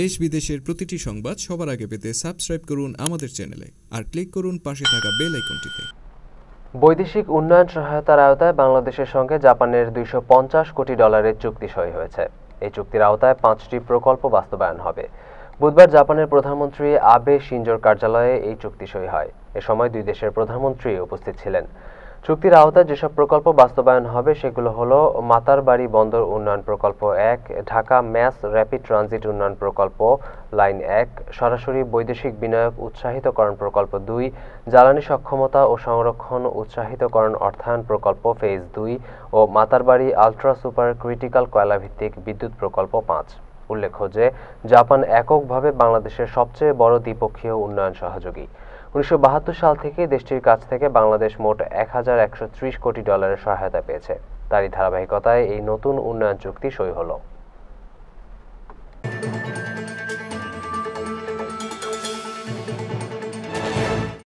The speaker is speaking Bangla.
দেশ বিদেশের প্রতিটি সংবাদ সবার আগে পেতে সাবস্ক্রাইব করুন আমাদের চ্যানেলে আর ক্লিক করুন পাশে থাকা বেল আইকনটিতে বৈদেশিক উন্নয়ন সহায়তার আওতায় বাংলাদেশের সঙ্গে জাপানের দুইশো কোটি ডলারের চুক্তি সই হয়েছে এই চুক্তির আওতায় পাঁচটি প্রকল্প বাস্তবায়ন হবে বুধবার জাপানের প্রধানমন্ত্রী আবে সিনজোর কার্যালয়ে এই চুক্তি সই হয় এ সময় দুই দেশের প্রধানমন্ত্রী উপস্থিত ছিলেন চুক্তির আওতায় যেসব প্রকল্প বাস্তবায়ন হবে সেগুলো হলো মাতারবাড়ি বন্দর উন্নয়ন প্রকল্প এক ঢাকা ম্যাস র্যাপিড ট্রানজিট উন্নয়ন প্রকল্প লাইন এক সরাসরি বৈদেশিক বিনিয়োগ উৎসাহিতকরণ প্রকল্প দুই জ্বালানি সক্ষমতা ও সংরক্ষণ উৎসাহিতকরণ অর্থায়ন প্রকল্প ফেজ দুই ও মাতারবাড়ি আলট্রা সুপার ক্রিটিক্যাল কয়লাভিত্তিক বিদ্যুৎ প্রকল্প পাঁচ উল্লেখ্য যে জাপান এককভাবে বাংলাদেশের সবচেয়ে বড় দ্বিপক্ষীয় উন্নয়ন সহযোগী উনিশশো সাল থেকে দেশটির কাছ থেকে বাংলাদেশ মোট এক কোটি ডলারের সহায়তা পেয়েছে তারই ধারাবাহিকতায় এই নতুন উন্নয়ন চুক্তি সই হলো